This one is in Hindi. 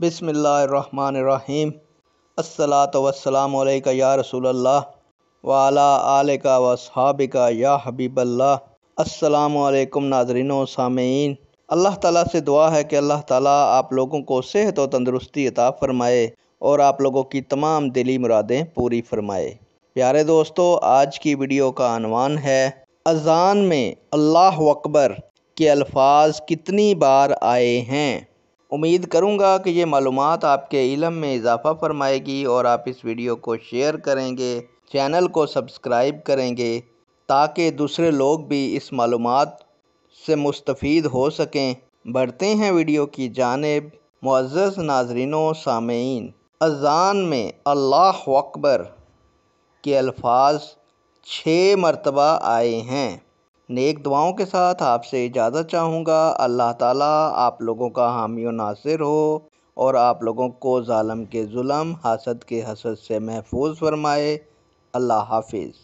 बिसमीम् अस्सलाम या रसूल वाला आल का वसहाब का या हबीबल्ला असलकम नाजरीन सामीन अल्लाह ताला से दुआ है कि अल्लाह ताला आप लोगों को सेहत और तंदरुस्ती अता फ़रमाए और आप लोगों की तमाम दिली मुरादें पूरी फ़रमाए प्यारे दोस्तों आज की वीडियो का अनवान है अजान में अल्लाह अकबर के अल्फाज कितनी बार आए हैं उम्मीद करूँगा कि ये मालूम आपके इलम में इजाफ़ा फ़रमाएगी और आप इस वीडियो को शेयर करेंगे चैनल को सब्सक्राइब करेंगे ताकि दूसरे लोग भी इस मालूम से मुस्तफ़ हो सकें बढ़ते हैं वीडियो की जानब मुआज़ नाजरनों सामीन अजान में अल्लाह अकबर के अल्फाज छः मरतबा आए हैं नेक दुआओं के साथ आपसे इजाज़त चाहूँगा अल्लाह ताला आप लोगों का हामी नासिर हो और आप लोगों को ालम के जुलम हसद के हसद से महफूज फरमाए अल्लाह हाफिज़